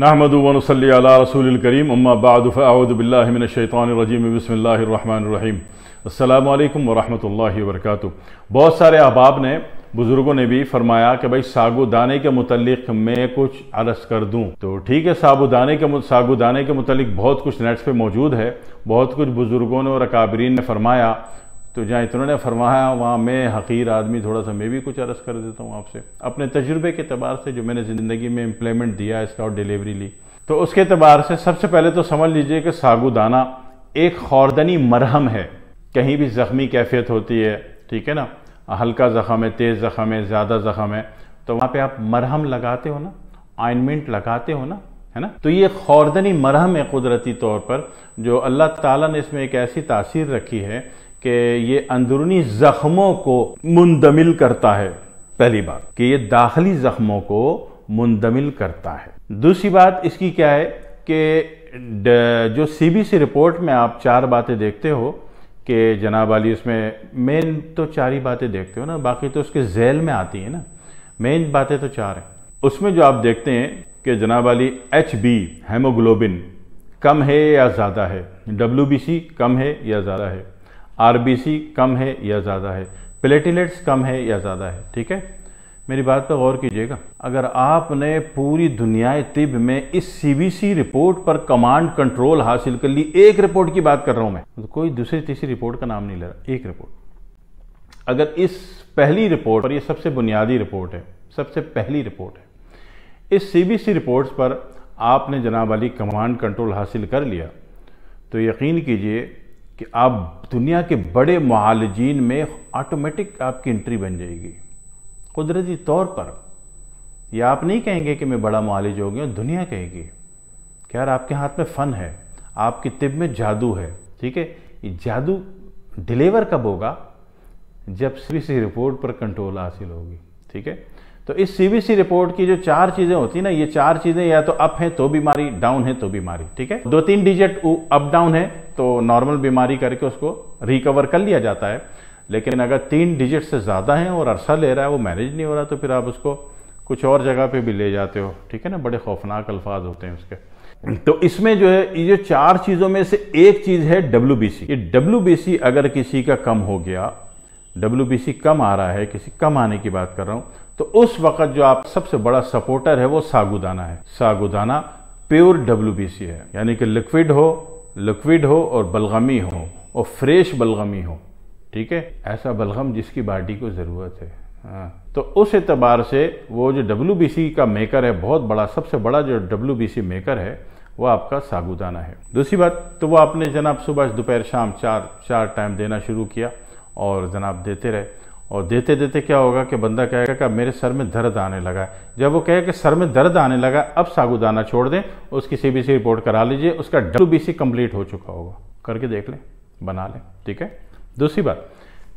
नाहमद वनसली रसूल करीम अम्मा बादफ़ाउदबिल्लाशैतरजीम बसमीम अल्लाम वरहि वर्क बहुत सारे अहबाब ने बुज़ुर्गों ने भी फरमाया कि भाई सागुदाने के मतलब मैं कुछ अरस कर दूँ तो ठीक है साबुदाने के सागुदाने के मतलब बहुत कुछ नेट्स पे मौजूद है बहुत कुछ बुज़ुर्गों ने और अकाबरीन ने फरमाया तो जहाँ ने फरमाया वहाँ मैं हकीर आदमी थोड़ा सा मैं भी कुछ अरस कर देता हूँ आपसे अपने तजुर्बे के तबार से जो मैंने ज़िंदगी में इम्प्लीमेंट दिया इसका और डिलीवरी ली तो उसके तबार से सबसे पहले तो समझ लीजिए कि सागुदाना एक खौरदनी मरहम है कहीं भी ज़ख्मी कैफियत होती है ठीक है ना हल्का ज़ख़म है तेज़ ज़ख़म है ज़्यादा ज़ख़म है तो वहाँ पर आप मरहम लगाते हो ना आइनमेंट लगाते हो ना है ना तो ये खौरदनी मरहम है कुदरती तौर पर जो अल्लाह ताला ने इसमें एक ऐसी तासीर रखी है कि ये अंदरूनी ज़ख्मों को मुंदमिल करता है पहली बात कि ये दाखिली ज़ख्मों को मुंदमिल करता है दूसरी बात इसकी क्या है कि जो सीबीसी रिपोर्ट में आप चार बातें देखते हो कि जनाब अली उसमें मेन तो चार ही बातें देखते हो ना बाकी तो उसके जेल में आती है ना मेन बातें तो चार हैं उसमें जो आप देखते हैं कि जनाब अली एच बी हेमोग्लोबिन कम है या ज़्यादा है डब्ल्यू कम है या ज़्यादा है आर कम है या ज़्यादा है प्लेटिलेट्स कम है या ज़्यादा है ठीक है मेरी बात पर तो गौर कीजिएगा अगर आपने पूरी दुनिया तिब में इस सीबीसी रिपोर्ट पर कमांड कंट्रोल हासिल कर ली एक रिपोर्ट की बात कर रहा हूं मैं तो कोई दूसरी तीसरी रिपोर्ट का नाम नहीं ले रहा एक रिपोर्ट अगर इस पहली रिपोर्ट और ये सबसे बुनियादी रिपोर्ट है सबसे पहली रिपोर्ट है इस सीबीसी रिपोर्ट्स पर आपने जनाब अली कमांड कंट्रोल हासिल कर लिया तो यकीन कीजिए कि आप दुनिया के बड़े मालजीन में ऑटोमेटिक आपकी एंट्री बन जाएगी कुदरती तौर पर यह आप नहीं कहेंगे कि मैं बड़ा मालिज हो गया दुनिया कहेगी कि यार आपके हाथ में फ़न है आपकी तिब में जादू है ठीक है जादू डिलीवर कब होगा जब सी रिपोर्ट पर कंट्रोल हासिल होगी ठीक है तो इस सीबीसी रिपोर्ट की जो चार चीजें होती है ना ये चार चीजें या तो अप है तो बीमारी डाउन है तो बीमारी ठीक है दो तीन डिजिट अप डाउन है तो नॉर्मल बीमारी करके उसको रिकवर कर लिया जाता है लेकिन अगर तीन डिजिट से ज़्यादा हैं और अरसा ले रहा है वो मैनेज नहीं हो रहा तो फिर आप उसको कुछ और जगह पे भी ले जाते हो ठीक है ना बड़े खौफनाक अल्फाज होते हैं उसके तो इसमें जो है ये जो चार चीज़ों में से एक चीज़ है डब्ल्यू ये डब्ल्यू अगर किसी का कम हो गया डब्ल्यू कम आ रहा है किसी कम आने की बात कर रहा हूँ तो उस वक्त जो आप सबसे बड़ा सपोर्टर है वो सागुदाना है सागुदाना प्योर डब्ल्यू है यानी कि लिक्विड हो लिक्विड हो और बलगमी हो और फ्रेश बलगमी हो ठीक है ऐसा बलगम जिसकी बाटी को ज़रूरत है हाँ तो उस एतबार से वो जो डब्ल्यू का मेकर है बहुत बड़ा सबसे बड़ा जो डब्ल्यू मेकर है वो आपका सागुदाना है दूसरी बात तो वो आपने जनाब सुबह दोपहर शाम चार चार टाइम देना शुरू किया और जनाब देते रहे और देते देते क्या होगा कि बंदा कहेगा कि मेरे सर में दर्द आने लगा है जब वो कहेगा कि सर में दर्द आने लगा अब सागुदाना छोड़ दें उसकी सीबीसी रिपोर्ट करा लीजिए उसका डब्ल्यू कंप्लीट हो चुका होगा करके देख लें बना लें ठीक है दूसरी बात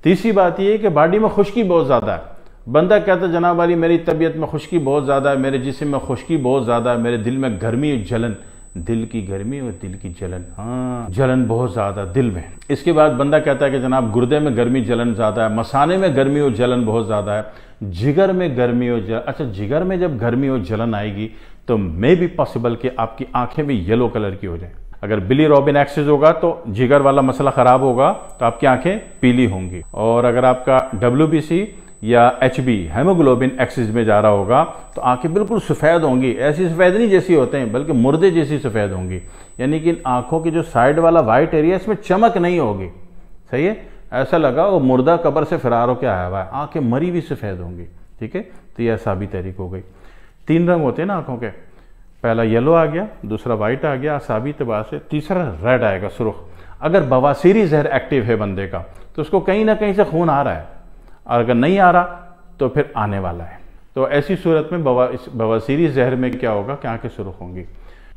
तीसरी बात यह कि बॉडी में खुश्की बहुत ज़्यादा है बंदा कहता है जनाब वाली मेरी तबीयत में खुश्की बहुत ज़्यादा है मेरे जिसम में खुश्की बहुत ज़्यादा है मेरे दिल में गर्मी जलन दिल की गर्मी और दिल की जलन हाँ जलन बहुत ज़्यादा दिल में इसके बाद बंदा कहता है कि जनाब गुर्दे में गर्मी जलन ज़्यादा है मसाने में गर्मी और जलन बहुत ज़्यादा है जिगर में गर्मी और जलन अच्छा जिगर में जब गर्मी और जलन आएगी तो मे भी पॉसिबल कि आपकी आंखें भी येलो कलर की हो जाए अगर बिली रॉबिन एक्सेस होगा तो जिगर वाला मसला ख़राब होगा तो आपकी आंखें पीली होंगी और अगर आपका डब्ल्यू या एच बी हेमोग्लोबिन एक्सिस में जा रहा होगा तो आंखें बिल्कुल सफ़ेद होंगी ऐसी सफ़ेद नहीं जैसी होते हैं बल्कि मुर्दे जैसी सफ़ेद होंगी यानी कि आंखों की जो साइड वाला वाइट एरिया इसमें चमक नहीं होगी सही है ऐसा लगा वो मुर्दा कबर से फरार होकर आया हुआ है आँखें मरी भी सफ़ेद होंगी ठीक है तो यह साबी तहरीक हो गई तीन रंग होते हैं ना आँखों के पहला येलो आ गया दूसरा वाइट आ गया साबी तबाह से तीसरा रेड आएगा सुरख अगर बवासीरी जहर एक्टिव है बंदे का तो उसको कहीं ना कहीं से खून आ रहा है और अगर नहीं आ रहा तो फिर आने वाला है तो ऐसी सूरत में बवासीरी जहर में क्या होगा कि आंखें सुरख होंगी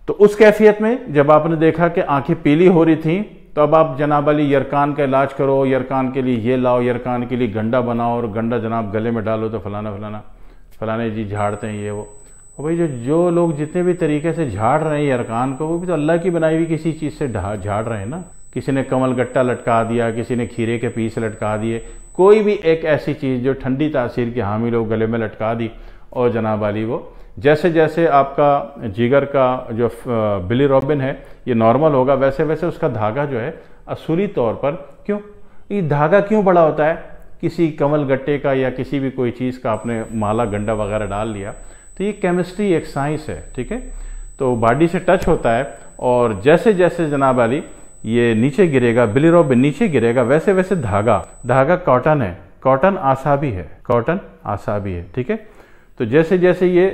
तो उस कैफियत में जब आपने देखा कि आंखें पीली हो रही थी तो अब आप जनाब अली यरकान का इलाज करो यरकान के लिए ये लाओ यरकान के लिए गंडा बनाओ और गंडा जनाब गले में डालो तो फलाना फलाना फलाने जी झाड़ते हैं ये वो और भाई जो जो लोग जितने भी तरीके से झाड़ रहे हैं यरकान को वो भी तो अल्लाह की बनाई हुई किसी चीज़ से झाड़ रहे हैं ना किसी ने कमल गट्टा लटका दिया किसी ने खीरे के पीस लटका दिए कोई भी एक ऐसी चीज़ जो ठंडी तासीर की हामिल हो गले में लटका दी और जनाब आली वो जैसे जैसे आपका जिगर का जो बिली रॉबिन है ये नॉर्मल होगा वैसे वैसे उसका धागा जो है असूली तौर पर क्यों ये धागा क्यों बड़ा होता है किसी कमल गट्टे का या किसी भी कोई चीज़ का आपने माला गंडा वगैरह डाल लिया तो ये केमिस्ट्री एक साइंस है ठीक है तो बॉडी से टच होता है और जैसे जैसे जनाब अली ये नीचे गिरेगा बिलीरोबिन नीचे गिरेगा वैसे वैसे धागा धागा कॉटन है कॉटन आशा भी है कॉटन आशा भी है ठीक है तो जैसे जैसे ये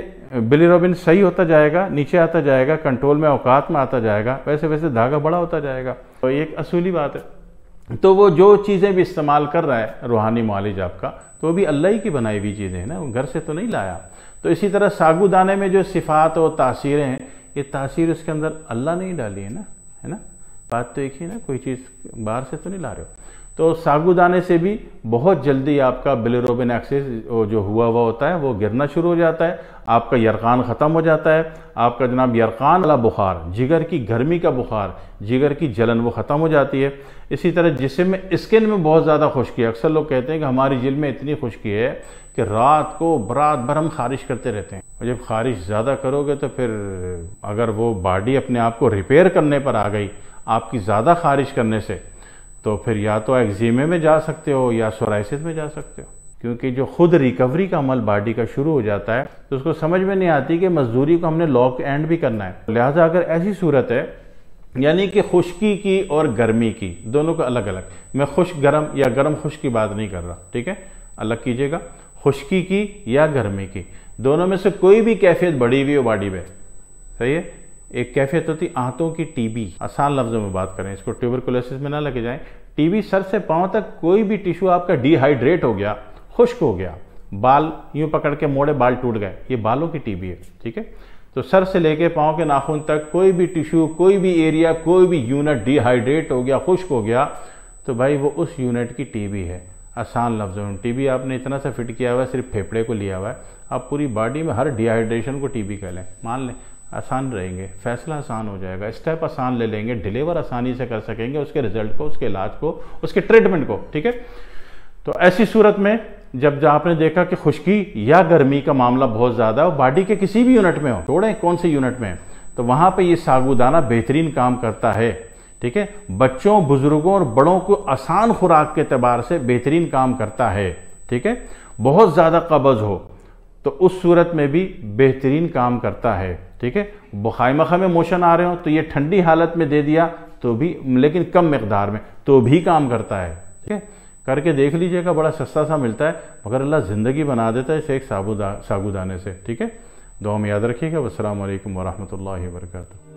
बिलीरोबिन सही होता जाएगा नीचे आता जाएगा कंट्रोल में औकात में आता जाएगा वैसे वैसे धागा बड़ा होता जाएगा तो ये एक असूली बात है तो वो जो चीज़ें भी इस्तेमाल कर रहा है रूहानी मालिज आपका तो वो भी अल्लाह ही की बनाई हुई चीज़ें हैं ना घर से तो नहीं लाया तो इसी तरह सागुदाने में जो सिफात और तासीरें हैं ये तासीर उसके अंदर अल्लाह ने ही डाली है ना है ना बात तो एक ही ना कोई चीज़ बाहर से तो नहीं ला रहे हो तो साबुदाने से भी बहुत जल्दी आपका बिलरोबिन एक्सेस जो हुआ हुआ होता है वो गिरना शुरू हो जाता है आपका यरकान ख़त्म हो जाता है आपका जनाब यरकान वाला बुखार जिगर की गर्मी का बुखार जिगर की जलन वो ख़त्म हो जाती है इसी तरह जिसम में स्किन में बहुत ज़्यादा खुश्की है अक्सर लोग कहते हैं कि हमारी जिल में इतनी खुश्की है कि रात को बरात भर हम खारिश करते रहते हैं और जब खारिश ज़्यादा करोगे तो फिर अगर वो बॉडी अपने आप को रिपेयर करने पर आ गई आपकी ज़्यादा खारिश करने से तो फिर या तो एक्जीमे में जा सकते हो या सोराइसिस में जा सकते हो क्योंकि जो खुद रिकवरी का अमल बॉडी का शुरू हो जाता है तो उसको समझ में नहीं आती कि मजदूरी को हमने लॉक एंड भी करना है लिहाजा अगर ऐसी सूरत है यानी कि खुश्की की और गर्मी की दोनों को अलग अलग मैं खुश गर्म या गर्म खुश की बात नहीं कर रहा ठीक है अलग कीजिएगा खुश्की की या गर्मी की दोनों में से कोई भी कैफियत बढ़ी हुई हो बॉडी में सही है एक कैफियत होती आंतों की टीबी आसान लफ्जों में बात करें इसको ट्यूबरकुलोसिस में ना लगे जाएं टीबी सर से पांव तक कोई भी टिश्यू आपका डिहाइड्रेट हो गया खुश्क हो गया बाल यूं पकड़ के मोड़े बाल टूट गए ये बालों की टीबी है ठीक है तो सर से लेके पाँव के नाखून तक कोई भी टिश्यू कोई भी एरिया कोई भी यूनिट डिहाइड्रेट हो गया खुश्क हो गया तो भाई वो उस यूनिट की टीबी है आसान लफ्ज़ों में टीबी आपने इतना सा फिट किया हुआ है सिर्फ फेफड़े को लिया हुआ है आप पूरी बॉडी में हर डिहाइड्रेशन को टीबी कह लें मान लें आसान रहेंगे फैसला आसान हो जाएगा स्टेप आसान ले लेंगे डिलीवर आसानी से कर सकेंगे उसके रिजल्ट को उसके इलाज को उसके ट्रीटमेंट को ठीक है तो ऐसी सूरत में जब आपने देखा कि खुश्की या गर्मी का मामला बहुत ज़्यादा हो बॉडी के किसी भी यूनिट में हो छोड़ें कौन से यूनिट में तो वहाँ पर ये सागुदाना बेहतरीन काम करता है ठीक है बच्चों बुजुर्गों और बड़ों को आसान खुराक के अतबार से बेहतरीन काम करता है ठीक है बहुत ज़्यादा कबज हो तो उस सूरत में भी बेहतरीन काम करता है ठीक है बुखाई मखा में मोशन आ रहे हो तो ये ठंडी हालत में दे दिया तो भी लेकिन कम मकदार में तो भी काम करता है ठीक है करके देख लीजिएगा बड़ा सस्ता सा मिलता है मगर अल्लाह ज़िंदगी बना देता है इसे एक साबुदा सागुदाने से ठीक है दो हम याद रखिएगा वालकम वरहमल वर्का